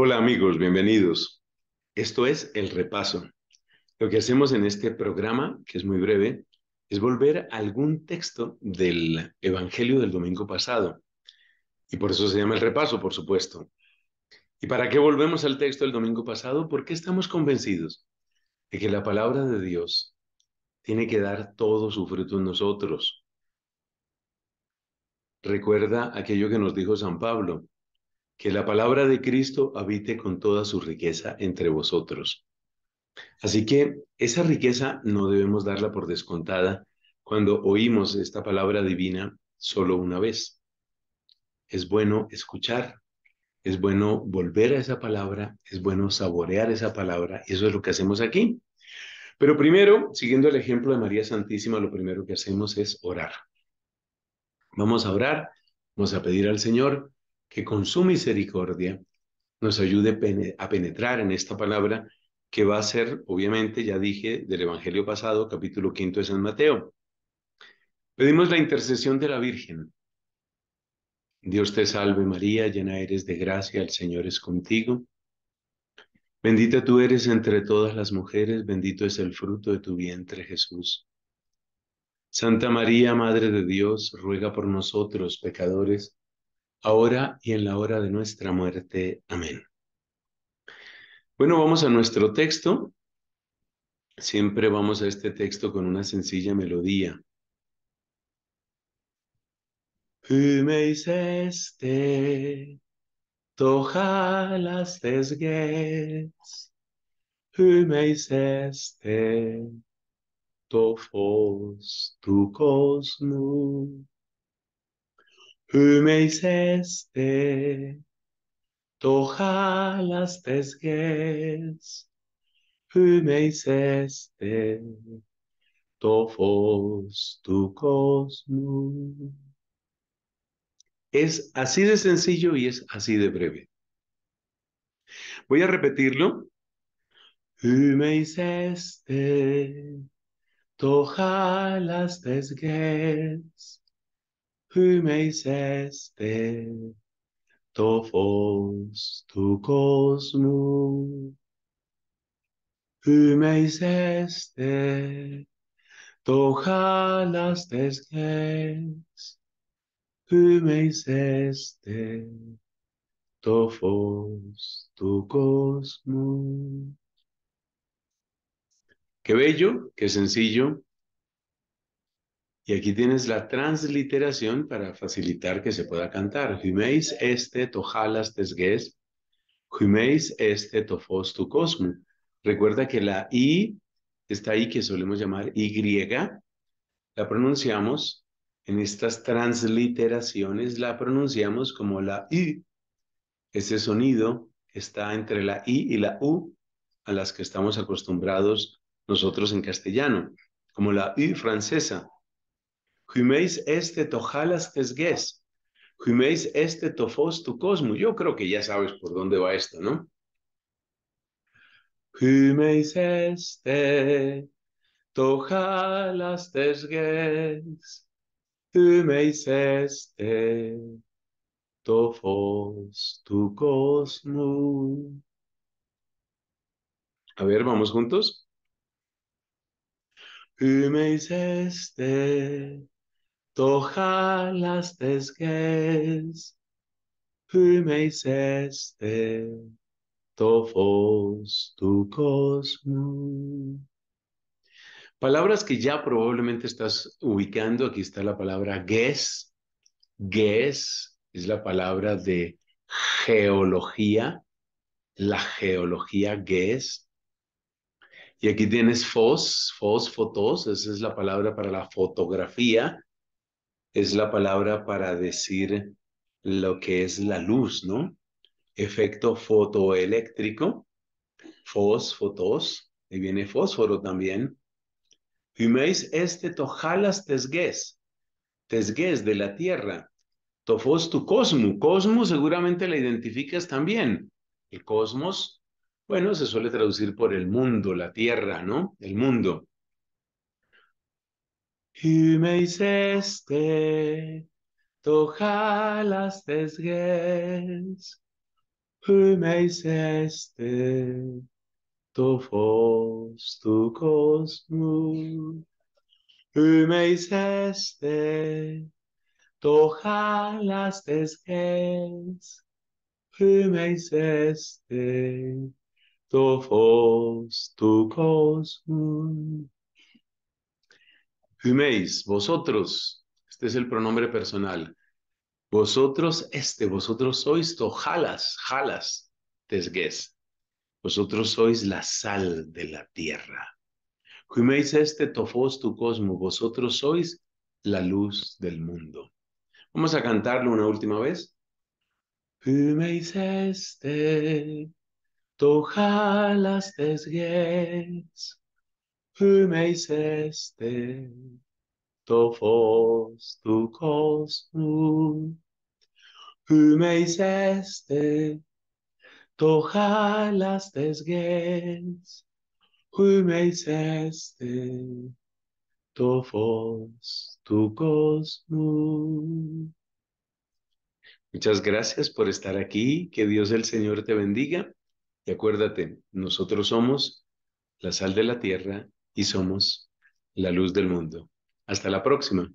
Hola amigos, bienvenidos. Esto es el repaso. Lo que hacemos en este programa, que es muy breve, es volver a algún texto del Evangelio del domingo pasado. Y por eso se llama el repaso, por supuesto. ¿Y para qué volvemos al texto del domingo pasado? Porque estamos convencidos de que la palabra de Dios tiene que dar todo su fruto en nosotros. Recuerda aquello que nos dijo San Pablo que la palabra de Cristo habite con toda su riqueza entre vosotros. Así que esa riqueza no debemos darla por descontada cuando oímos esta palabra divina solo una vez. Es bueno escuchar, es bueno volver a esa palabra, es bueno saborear esa palabra, y eso es lo que hacemos aquí. Pero primero, siguiendo el ejemplo de María Santísima, lo primero que hacemos es orar. Vamos a orar, vamos a pedir al Señor que con su misericordia nos ayude a penetrar en esta palabra que va a ser, obviamente, ya dije, del Evangelio pasado, capítulo quinto de San Mateo. Pedimos la intercesión de la Virgen. Dios te salve María, llena eres de gracia, el Señor es contigo. Bendita tú eres entre todas las mujeres, bendito es el fruto de tu vientre Jesús. Santa María, Madre de Dios, ruega por nosotros pecadores, ahora y en la hora de nuestra muerte. Amén. Bueno, vamos a nuestro texto. Siempre vamos a este texto con una sencilla melodía. me hiciste, tojalas desgués, me tofos tu cosmos tojalas tojalastezges, to tofos tu cosmos. Es así de sencillo y es así de breve. Voy a repetirlo. las desgues este tofos tu tojalas Hümeyszeszte, tohalas teszkesz, este tofos tu cosmo. Qué bello, qué sencillo, y aquí tienes la transliteración para facilitar que se pueda cantar. Juméis este tojalas tesges, Juméis este tofos tu cosmo. Recuerda que la I está ahí que solemos llamar Y, la pronunciamos en estas transliteraciones, la pronunciamos como la I. Ese sonido está entre la I y la U a las que estamos acostumbrados nosotros en castellano, como la I francesa Jumeis este tojalas tesgues. Jumeis este tofos tu cosmo. Yo creo que ya sabes por dónde va esto, ¿no? Jumeis este tojalas tesgues. Jumeis este tofos tu cosmo. A ver, vamos juntos. Humeis este, las desges, este, tofos tu cosmo. Palabras que ya probablemente estás ubicando. Aquí está la palabra ges. Ges es la palabra de geología. La geología ges. Y aquí tienes fos, fos, fotos. Esa es la palabra para la fotografía es la palabra para decir lo que es la luz, ¿no? Efecto fotoeléctrico, fos, fotos, y viene fósforo también. Humeis este tojalas tesgués. Tesgués de la tierra, tofos tu cosmo, Cosmos seguramente la identificas también. El cosmos, bueno, se suele traducir por el mundo, la tierra, ¿no? El mundo. Hymeiseeste, το χάλας τες γες, Hymeiseeste, το φως του κόσμου. Hymeiseeste, το χάλας τες γες, Hymeiseeste, το φως του κόσμου. Humeis, vosotros, este es el pronombre personal. Vosotros, este, vosotros sois tojalas, jalas, tesgués. Vosotros sois la sal de la tierra. Humeis este tofos tu cosmo, vosotros sois la luz del mundo. Vamos a cantarlo una última vez. Humeis este, tojalas tesgués fumeis este, tofos tu cosnu. Fumeis este, tojalas desgues. Fumeis este, tofos tu cosnu. Muchas gracias por estar aquí. Que Dios el Señor te bendiga. Y acuérdate, nosotros somos la sal de la tierra y somos la luz del mundo. Hasta la próxima.